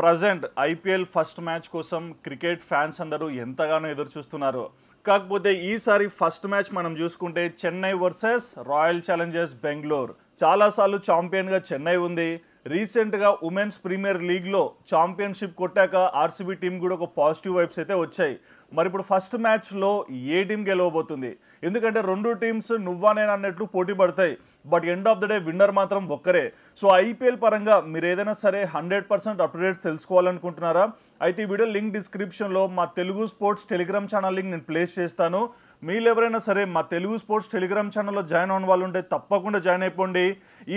Present IPL first match కోసం cricket fans అందరూ ఎంతగానో ఎదురు చూస్తున్నారు కాకపోతే ఈసారి ఫస్ట్ మ్యాచ్ మనం చూసుకుంటే Chennai versus royal challengers Bengaluru చాలాసార్లు ఛాంపియన్గా చెన్నై ఉంది రీసెంట్గా ఉమెన్స్ ప్రీమియర్ లీగ్లో ఛాంపియన్షిప్ కొట్టాక ఆర్సీబీ టీం కూడా ఒక పాజిటివ్ వైబ్స్ అయితే వచ్చాయి మరి ఇప్పుడు ఫస్ట్ మ్యాచ్లో ఏ టీం గెలవబోతుంది ఎందుకంటే రెండు టీమ్స్ నువ్వా నేను అన్నట్లు పోటీ పడతాయి but end of the day winner మాత్రం ఒక్కరే సో ఐపీఎల్ పరంగా మీరు ఏదైనా సరే హండ్రెడ్ పర్సెంట్ అప్డేట్స్ తెలుసుకోవాలనుకుంటున్నారా అయితే ఈ వీడియో లింక్ డిస్క్రిప్షన్లో మా Telugu sports Telegram channel link నేను ప్లేస్ చేస్తాను మీరు ఎవరైనా సరే మా తెలుగు స్పోర్ట్స్ టెలిగ్రామ్ ఛానల్లో జాయిన్ అవ్వడం వాళ్ళు ఉంటే తప్పకుండా జాయిన్ అయిపోండి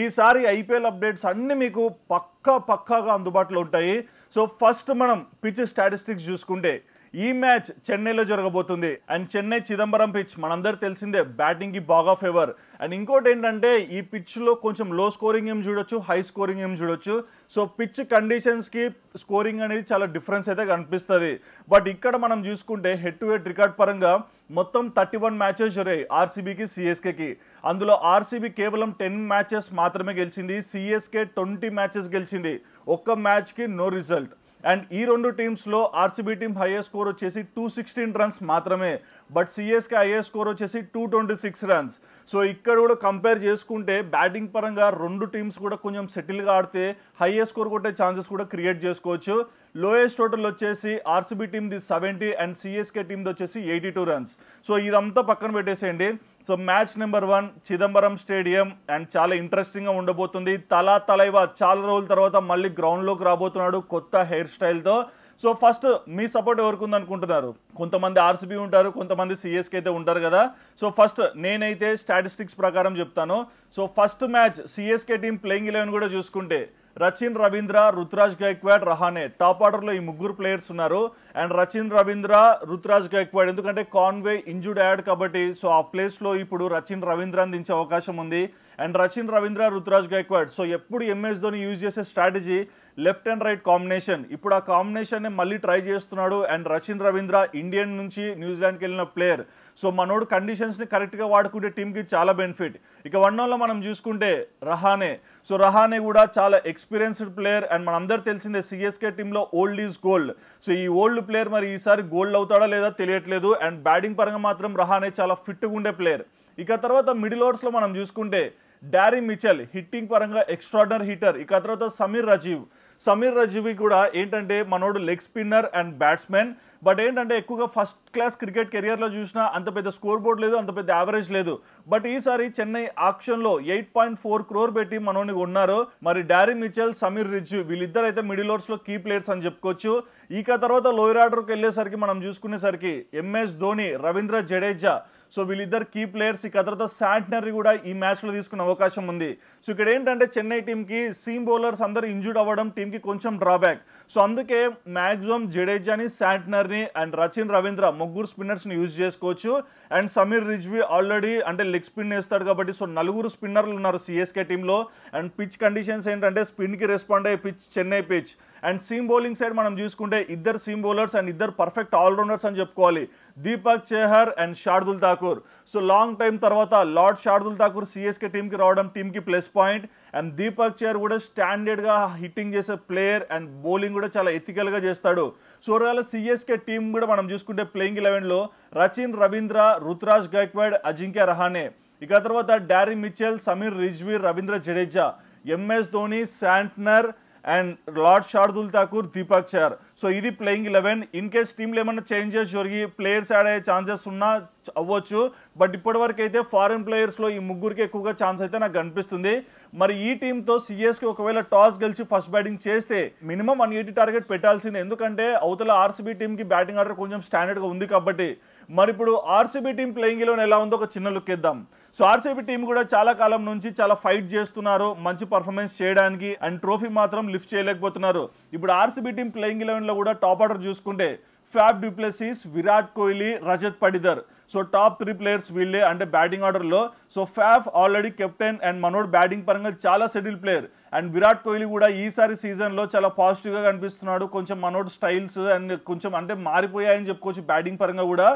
ఈసారి ఐపీఎల్ అప్డేట్స్ అన్నీ మీకు పక్కా పక్కాగా అందుబాటులో ఉంటాయి సో ఫస్ట్ మనం పిచ్ స్టాటిస్టిక్స్ చూసుకుంటే ఈ మ్యాచ్ చెన్నైలో జరగబోతుంది అండ్ చెన్నై చిదంబరం పిచ్ మనందరు తెలిసిందే బ్యాటింగ్కి బాగా ఫేవర్ అండ్ ఇంకోటి ఏంటంటే ఈ పిచ్లో కొంచెం లో స్కోరింగ్ ఏం చూడొచ్చు హై స్కోరింగ్ ఏం చూడొచ్చు సో పిచ్ కండిషన్స్కి స్కోరింగ్ అనేది చాలా డిఫరెన్స్ అయితే కనిపిస్తుంది బట్ ఇక్కడ మనం చూసుకుంటే హెడ్ టు హెడ్ రికార్డ్ పరంగా మొత్తం థర్టీ వన్ మ్యాచెస్ జరిగాయి ఆర్సీబీకి సిఎస్కేకి అందులో ఆర్సీబీ కేవలం టెన్ మ్యాచెస్ మాత్రమే గెలిచింది సిఎస్కే ట్వంటీ మ్యాచెస్ గెలిచింది ఒక్క మ్యాచ్కి నో రిజల్ట్ అండ్ ఈ రెండు టీమ్స్లో ఆర్సీబీ టీం హైయెస్ట్ స్కోర్ వచ్చేసి టూ సిక్స్టీన్ రన్స్ మాత్రమే బట్ సిఎస్కే హైయెస్ట్ స్కోర్ వచ్చేసి two twenty six runs so ఇక్కడ కూడా కంపేర్ చేసుకుంటే బ్యాటింగ్ పరంగా రెండు టీమ్స్ కూడా కొంచెం సెటిల్గా ఆడితే హైయెస్ట్ స్కోర్ కొట్టే ఛాన్సెస్ కూడా క్రియేట్ చేసుకోవచ్చు లోయెస్ట్ టోటల్ వచ్చేసి ఆర్సీబీ టీమ్ది సెవెంటీ అండ్ సిఎస్కే టీమ్ది వచ్చేసి ఎయిటీ టూ రన్స్ సో ఇదంతా పక్కన పెట్టేసేయండి so match number one Chidambaram stadium and చాలా ఇంట్రెస్టింగ్గా ఉండబోతుంది తలా తలైవ చాలా రోజుల తర్వాత మళ్ళీ గ్రౌండ్లోకి రాబోతున్నాడు కొత్త హెయిర్ స్టైల్తో సో ఫస్ట్ మీ సపోర్ట్ ఎవరికి ఉందనుకుంటున్నారు కొంతమంది ఆర్సీబీ ఉంటారు కొంతమంది సిఎస్కి అయితే ఉంటారు కదా సో ఫస్ట్ నేనైతే స్టాటిస్టిక్స్ ప్రకారం చెప్తాను so first match CSK team playing eleven కూడా చూసుకుంటే రచిన్ రవీంద్ర రుతురాజ్ గైక్వాడ్ రహానే టాప్ ఆర్డర్లో ఈ ముగ్గురు ప్లేయర్స్ ఉన్నారు అండ్ రచిన్ రవీంద్ర రుతురాజ్ గైక్వాడ్ ఎందుకంటే కాన్వే ఇంజుర్డ్ అయ్యాడు కాబట్టి సో ఆ ప్లేస్లో ఇప్పుడు రచిన్ రవీంద్ర దించే అవకాశం ఉంది అండ్ రచిన్ రవీంద్ర రుతురాజ్ గైక్వాడ్ సో ఎప్పుడు ఎంఎస్ ధోని యూజ్ చేసే strategy left and right combination ఇప్పుడు ఆ కాంబినేషన్ని మళ్ళీ ట్రై చేస్తున్నాడు అండ్ రచిన్ రవీంద్ర ఇండియన్ నుంచి న్యూజిలాండ్కి వెళ్ళిన ప్లేయర్ సో మనోడు కండిషన్స్ని కరెక్ట్గా వాడుకుంటే టీంకి చాలా బెనిఫిట్ ఇక వన్ వన్లో మనం చూసుకుంటే రహానే సో రహానే కూడా చాలా ఎక్స్పీరియన్స్డ్ ప్లేయర్ అండ్ మనందరూ తెలిసిందే సిఎస్కే టీంలో ఓల్డ్ ఈజ్ గోల్డ్ సో ఈ ఓల్డ్ ప్లేయర్ మరి ఈసారి గోల్డ్ అవుతాడా లేదా తెలియట్లేదు అండ్ బ్యాటింగ్ పరంగా మాత్రం రహానే చాలా ఫిట్గా ఉండే ప్లేయర్ ఇక తర్వాత మిడిల్ ఓవర్స్లో మనం చూసుకుంటే డారీ మిచెల్ హిట్టింగ్ పరంగా ఎక్స్ట్రాడనరీ హిటర్ ఇక తర్వాత సమీర్ రజీవ్ సమీర్ రజీవి కూడా ఏంటంటే మనోడు leg spinner and batsmen but ఏంటంటే ఎక్కువగా ఫస్ట్ క్లాస్ క్రికెట్ కెరియర్లో చూసినా అంత పెద్ద స్కోర్ బోర్డ్ లేదు అంత పెద్ద యావరేజ్ లేదు బట్ ఈసారి చెన్నై ఆక్షన్లో ఎయిట్ పాయింట్ ఫోర్ క్రోర్ పెట్టి మనోని ఉన్నారు మరి డారీ మిచెల్ సమీర్ రిజ్జు వీళ్ళిద్దరు అయితే మిడిల్ ఓవర్స్లో కీ ప్లేయర్స్ అని చెప్పుకోవచ్చు ఇక తర్వాత లోయర్ ఆర్డర్కి వెళ్ళేసరికి మనం చూసుకునేసరికి ఎంఎస్ ధోని రవీంద్ర జడేజా సో వీళ్ళిద్దరు కీ ప్లేయర్స్ ఇక తర్వాత శాంట్నరీ కూడా ఈ మ్యాచ్లో తీసుకునే అవకాశం ఉంది సో ఇక్కడ ఏంటంటే చెన్నై టీంకి సీమ్ బౌలర్స్ అందరు ఇంజూర్డ్ అవ్వడం టీంకి కొంచెం డ్రాబ్యాక్ సో అందుకే మ్యాక్సిమం జడేజాని శాంటనర్ని అండ్ రచిన్ రవీంద్ర ముగ్గురు స్పిన్నర్స్ని యూజ్ చేసుకోవచ్చు అండ్ సమీర్ రిజ్వి ఆల్రెడీ అంటే లెగ్ స్పిన్ వేస్తాడు కాబట్టి సో నలుగురు స్పిన్నర్లు ఉన్నారు సిఎస్కే టీంలో అండ్ పిచ్ కండిషన్స్ ఏంటంటే స్పిన్కి రెస్పాండ్ అయ్యే pitch Chennai pitch and seam bowling side మనం చూసుకుంటే ఇద్దరు సీమ్ బౌలర్స్ అండ్ ఇద్దరు పర్ఫెక్ట్ ఆల్రౌండర్స్ అని చెప్పుకోవాలి Deepak Chahar and Shardul Thakur so long time తర్వాత లార్డ్ షార్దుల్ ఠాకూర్ సిఎస్కే టీంకి రావడం టీంకి plus point and Deepak Chahar కూడా స్టాండర్డ్గా హిట్టింగ్ చేసే ప్లేయర్ అండ్ బౌలింగ్ కూడా చాలా ఎథికల్గా చేస్తాడు సో ఒకవేళ సిఎస్కే టీం కూడా మనం చూసుకుంటే ప్లేయింగ్ ఎలెవెన్లో రచిన్ రవీంద్ర రుతురాజ్ గైక్వాడ్ అజింక్య రహానే ఇక తర్వాత డారీ మిచెల్ సమీర్ రిజ్వీర్ Ravindra Jadeja MS Dhoni Santner and Lord Shardul Thakur Deepak Char. So ఇది ప్లేయింగ్ ఎలెవెన్ ఇన్ కేస్ టీంలో ఏమైనా చేంజెస్ జరిగి ప్లేయర్స్ యాడ్ అయ్యే ఛాన్సెస్ ఉన్నా అవ్వచ్చు బట్ ఇప్పటివరకు అయితే ఫారిన్ ప్లేయర్స్లో ఈ ముగ్గురికి ఎక్కువగా ఛాన్స్ అయితే నాకు కనిపిస్తుంది మరి ఈ టీంతో సిఎస్కి ఒకవేళ టాస్ గెలిచి ఫస్ట్ బ్యాటింగ్ చేస్తే మినిమం వన్ ఎయిటీ టార్గెట్ పెట్టాల్సింది ఎందుకంటే అవతల ఆర్సీబీ టీంకి బ్యాటింగ్ ఆర్డర్ కొంచెం స్టాండర్డ్గా ఉంది కాబట్టి మరి ఇప్పుడు ఆర్సీబీ టీం ప్లేయింగ్ ఎలా ఉందో ఒక చిన్న లుక్ ఇద్దాం సో ఆర్సీబీ టీం కూడా చాలా కాలం నుంచి చాలా ఫైట్ చేస్తున్నారు మంచి పర్ఫార్మెన్స్ చేయడానికి అండ్ ట్రోఫీ మాత్రం లిఫ్ట్ చేయలేకపోతున్నారు ఇప్పుడు ఆర్సీబీ టీం ప్లేయింగ్ ఎలెవెన్ బ్యాట్స్మెన్లో కూడా టాప్ ఆర్డర్ చూసుకుంటే Faf du Plessis Virat Kohli Rajat Patidar so top three players వీళ్ళే అంటే బ్యాటింగ్ ఆర్డర్లో so Faf already captain and మనోడ్ బ్యాటింగ్ పరంగా చాలా settle player and Virat Kohli కూడా ఈసారి సీజన్లో చాలా పాజిటివ్గా కనిపిస్తున్నాడు కొంచెం మనోడ్ స్టైల్స్ అండ్ కొంచెం అంటే మారిపోయాయని చెప్పుకోవచ్చు బ్యాటింగ్ పరంగా కూడా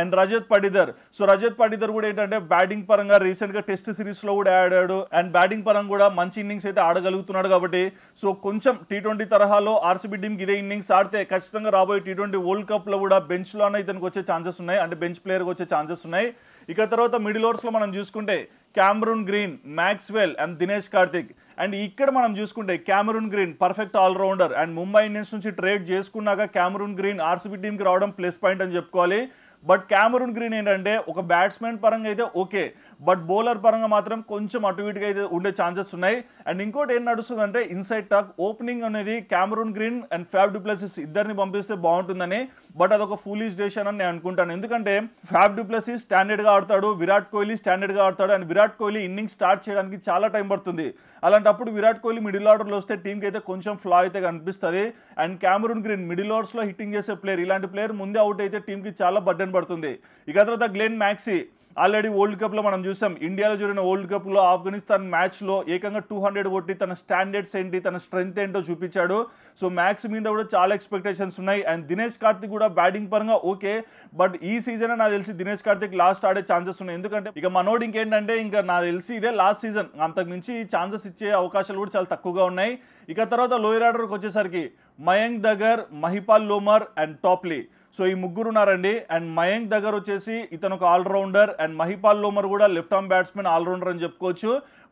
అండ్ రజత్ పడిదర్ సో రజత్ పడిదర్ కూడా ఏంటంటే బ్యాటింగ్ పరంగా రీసెంట్గా టెస్ట్ సిరీస్లో కూడా ఆడాడు అండ్ బ్యాటింగ్ పరంగా కూడా మంచి ఇన్నింగ్స్ అయితే ఆడగలుగుతున్నాడు కాబట్టి సో కొంచెం టీ ట్వంటీ తరహాలో ఆర్సీబీ టీమ్కి ఇదే ఇన్నింగ్స్ ఆడితే ఖచ్చితంగా రాబోయే టీ ట్వంటీ వరల్డ్ కప్లో కూడా బెంచ్లోనే ఇతనికి వచ్చే ఛాన్సెస్ ఉన్నాయి అంటే బెంచ్ ప్లేయర్కి వచ్చే ఛాన్సెస్ ఉన్నాయి ఇక తర్వాత మిడిల్ ఓవర్స్లో మనం చూసుకుంటే Cameron Green Maxwell and Dinesh Karthik and ఇక్కడ మనం చూసుకుంటే Cameron Green perfect allrounder and Mumbai Indians నుంచి ట్రేడ్ చేసుకున్నాక క్యామరూన్ గ్రీన్ ఆర్సీబీ టీంకి రావడం ప్లస్ పాయింట్ అని చెప్పుకోవాలి బట్ క్యామరూన్ గ్రీన్ ఏంటంటే ఒక బ్యాట్స్మెన్ పరంగా అయితే ఓకే బట్ బౌలర్ పరంగా మాత్రం కొంచెం అటు ఇటుగా అయితే ఉండే ఛాన్సెస్ ఉన్నాయి అండ్ ఇంకోటి ఏం నడుస్తుందంటే ఇన్సైడ్ టాక్ ఓపెనింగ్ అనేది Cameron Green and Faf du Plessis ఇద్దరిని పంపిస్తే బాగుంటుందని బట్ అదొక ఫూలీస్ స్టేషన్ అని నేను అనుకుంటాను ఎందుకంటే ఫ్యావ్ డిప్లసిస్ స్టాండర్డ్గా ఆడతాడు విరాట్ కోహ్లీ స్టాండర్డ్గా ఆడతాడు and Virat Kohli inning start చేయడానికి చాలా టైం పడుతుంది అలాంటప్పుడు విరాట్ కోహ్లీ మిడిల్ ఆర్డర్లో వస్తే టీంకి అయితే కొంచెం ఫ్లా అయితే కనిపిస్తుంది అండ్ క్యామరూన్ గ్రీన్ మిడిల్ ఓవర్స్లో హిట్టింగ్ చేసే ప్లేయర్ ఇలాంటి ప్లేయర్ ముందే అవుట్ అయితే టీంకి చాలా బడ్డన్ పడుతుంది ఇక తర్వాత గ్లెన్ మ్యాక్సీ ఆల్రెడీ వరల్డ్ కప్లో మనం చూసాం ఇండియాలో జరిగిన వరల్డ్ కప్లో ఆఫ్ఘనిస్తాన్ మ్యాచ్లో ఏకంగా టూ హండ్రెడ్ కొట్టి తన స్టాండర్డ్స్ ఏంటి తన స్ట్రెంగ్త్ ఏంటో చూపించాడు సో మ్యాక్స్ మీద కూడా చాలా ఎక్స్పెక్టేషన్స్ ఉన్నాయి అండ్ దినేష్ కార్తిక్ కూడా బ్యాటింగ్ పరంగా ఓకే బట్ ఈ సీజన్ నాకు తెలిసి దినేష్ కార్తిక్ లాస్ట్ ఆడే ఛాన్సెస్ ఉన్నాయి ఎందుకంటే ఇక మనోడు ఇంకేంటంటే ఇంకా నాకు తెలిసి ఇదే లాస్ట్ సీజన్ అంతకు మించి ఛాన్సెస్ ఇచ్చే అవకాశాలు కూడా చాలా తక్కువగా ఉన్నాయి ఇక తర్వాత లోయర్ ఆర్డర్కి వచ్చేసరికి Mayank Dagar Mahipal Lomror and Topley so ఈ ముగ్గురు ఉన్నారండి అండ్ మయంక్ దగ్గర వచ్చేసి ఇతను ఒక ఆల్రౌండర్ అండ్ మహిపాల్ లోమర్ కూడా లెఫ్ట్ ఆర్మ్ బ్యాట్స్మెన్ ఆల్రౌండర్ అని చెప్పుకోవచ్చు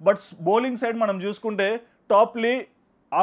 బట్ బౌలింగ్ సైడ్ మనం చూసుకుంటే టాప్లీ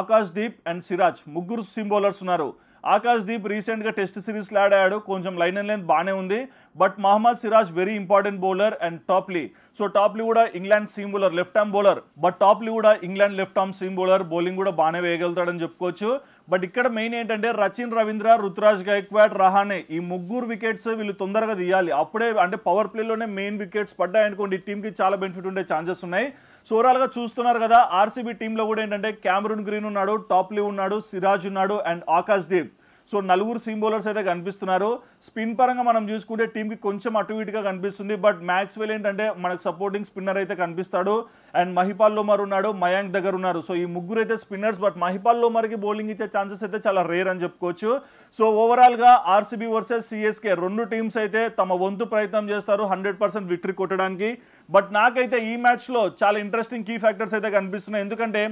ఆకాష్ దీప్ అండ్ సిరాజ్ ముగ్గురు సిమ్ బౌలర్స్ ఉన్నారు ఆకాష్ దీప్ రీసెంట్గా టెస్ట్ సిరీస్లో ఆడాడు కొంచెం లైన్ అండ్ లెంత్ బాగానే ఉంది but Mohammed Siraj very important bowler and Topley so Topley కూడా England seam bowler left arm bowler but Topley కూడా England left arm seam bowler bowling కూడా బాగానే వేయగలుగుతాడని చెప్పుకోవచ్చు బట్ ఇక్కడ మెయిన్ ఏంటంటే రచిన్ రవీంద్ర రుతురాజ్ గైక్వాడ్ రహానే ఈ ముగ్గురు వికెట్స్ వీళ్ళు తొందరగా తీయాలి అప్పుడే అంటే పవర్ ప్లేలోనే మెయిన్ వికెట్స్ పడ్డాయనుకోండి టీంకి చాలా బెనిఫిట్ ఉండే ఛాన్సెస్ ఉన్నాయి సో గా చూస్తున్నారు కదా ఆర్సీబీ టీంలో కూడా ఏంటంటే క్యామరూన్ గ్రీన్ ఉన్నాడు టాప్లీ ఉన్నాడు సిరాజ్ ఉన్నాడు అండ్ ఆకాశ్ దేవ్ సో నలుగురు సీమ్ బౌలర్స్ అయితే కనిపిస్తున్నారు స్పిన్ పరంగా మనం చూసుకుంటే టీంకి కొంచెం అటు ఇటుగా కనిపిస్తుంది బట్ మ్యాక్స్వెల్ ఏంటంటే మనకు సపోర్టింగ్ స్పిన్నర్ అయితే కనిపిస్తాడు అండ్ మహిపాల్ లోమర్ ఉన్నాడు మయాంక్ దగ్గర ఉన్నారు సో ఈ ముగ్గురు అయితే స్పిన్నర్స్ బట్ మహిపాల్ లోమర్కి బౌలింగ్ ఇచ్చే ఛాన్సెస్ అయితే చాలా రేర్ అని చెప్పుకోవచ్చు సో ఓవరాల్గా ఆర్సీబీ వర్సెస్ సిఎస్కే రెండు టీమ్స్ అయితే తమ వంతు ప్రయత్నం చేస్తారు హండ్రెడ్ పర్సెంట్ విక్టరీ కొట్టడానికి బట్ నాకైతే ఈ మ్యాచ్లో చాలా ఇంట్రెస్టింగ్ కీ ఫ్యాక్టర్స్ అయితే కనిపిస్తున్నాయి ఎందుకంటే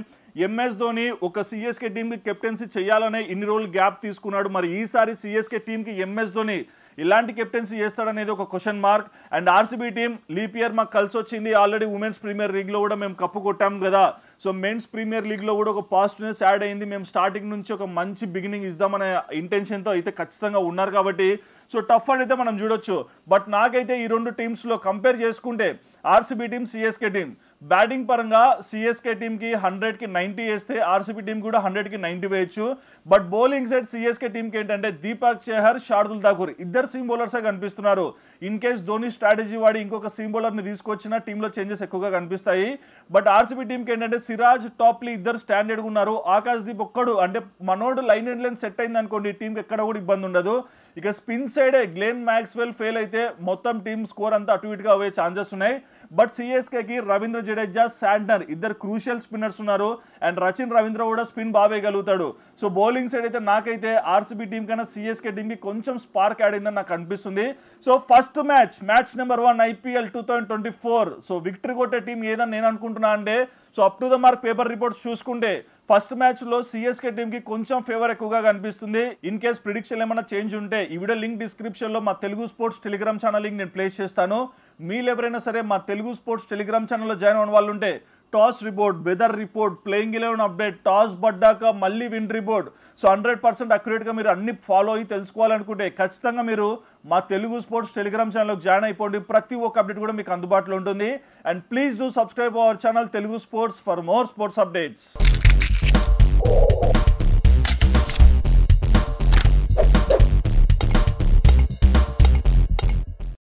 ఎంఎస్ ధోని ఒక సిఎస్కే టీంకి కెప్టెన్సీ చేయాలనే ఇన్ని రోజులు గ్యాప్ తీసుకున్నాడు మరి ఈసారి సిఎస్కే టీంకి ఎంఎస్ ధోని ఇలాంటి కెప్టెన్సీ చేస్తాడనేది ఒక question mark and RCB team leap year మాకు కలిసి వచ్చింది ఆల్రెడీ ఉమెన్స్ ప్రీమియర్ లీగ్లో కూడా మేము కప్పు కొట్టాం కదా సో మెన్స్ ప్రీమియర్ లీగ్లో కూడా ఒక పాజిటివ్నెస్ యాడ్ అయింది మేము స్టార్టింగ్ నుంచి ఒక మంచి బిగినింగ్ ఇద్దామనే ఇంటెన్షన్తో అయితే ఖచ్చితంగా ఉన్నారు కాబట్టి సో టఫ్ అని అయితే మనం చూడొచ్చు బట్ నాకైతే ఈ రెండు టీమ్స్లో కంపేర్ చేసుకుంటే RCB team CSK team batting పరంగా సిఎస్కే టీంకి హండ్రెడ్కి నైంటీ వేస్తే ఆర్సీబీ టీం కూడా హండ్రెడ్కి నైంటీ వేయచ్చు బట్ బౌలింగ్ సైడ్ సిఎస్కే టీంకి ఏంటంటే దీపక్ చేహర్ షార్దుల్ ఠాకూర్ ఇద్దరు సీమ్ బౌలర్సే కనిపిస్తున్నారు ఇన్ కేస్ ధోని స్ట్రాటజీ వాడి ఇంకొక సీమ్ బౌలర్ని తీసుకొచ్చిన టీంలో చేంజెస్ ఎక్కువగా కనిపిస్తాయి బట్ ఆర్సీబీ టీంకి ఏంటంటే సిరాజ్ టాప్లీ ఇద్దరు స్టాండర్డ్గా ఉన్నారు ఆకాశ్ దీప్ ఒక్కడు అంటే మనోడు లైన్ అండ్ లైన్ సెట్ అయింది అనుకోండి టీంకి ఎక్కడ కూడా ఇబ్బంది ఉండదు ఇక స్పిన్ సైడే గ్లెన్ మ్యాక్స్వెల్ ఫెయిల్ అయితే మొత్తం టీం స్కోర్ అంతా అటు ఇటుగా అవే ఛాన్సెస్ ఉన్నాయి బట్ సిఎస్కేకి రవీంద్ర జడేజా శాంటనర్ ఇద్దరు క్రూషియల్ స్పిన్నర్స్ ఉన్నారు అండ్ రచిన్ రవీంద్ర కూడా స్పిన్ బాగా వేయగలుగుతాడు సో బౌలింగ్ సైడ్ అయితే నాకైతే ఆర్సీబీ టీం కన్నా సిఎస్కే టీంకి కొంచెం స్పార్క్ యాడ్ అయిందని నాకు అనిపిస్తుంది so first match match number one IPL two thousand twenty four so victory కొట్టే టీం ఏదని నేను అనుకుంటున్నా అంటే so up to the mark paper reports చూసుకుంటే ఫస్ట్ మ్యాచ్ లో సిఎస్కే టీమ్ కి కొంచెం ఫేవర్ ఎక్కువగా కనిపిస్తుంది ఇన్ కేస్ ప్రిడిక్షన్ ఏమైనా చేంజ్ ఉంటే ఈ వీడియో లింక్ డిస్క్రిప్షన్ లో మా Telugu sports Telegram channel link నేను ప్లేస్ చేస్తాను మీరు ఎవరైనా సరే మా తెలుగు స్పోర్ట్స్ టెలిగ్రామ్ ఛానల్లో జాయిన్ అవ్వడం వాళ్ళు ఉంటే toss report weather report playing eleven update toss పడ్డాక మళ్ళీ win report so hundred percent అక్యురేట్గా మీరు అన్ని ఫాలో అయ్యి తెలుసుకోవాలనుకుంటే ఖచ్చితంగా మీరు మా తెలుగు స్పోర్ట్స్ టెలిగ్రామ్ ఛానల్కి జాయిన్ అయిపోండి ప్రతి ఒక్క అప్డేట్ కూడా మీకు అందుబాటులో ఉంటుంది and please do subscribe our channel Telugu sports for more sports updates Música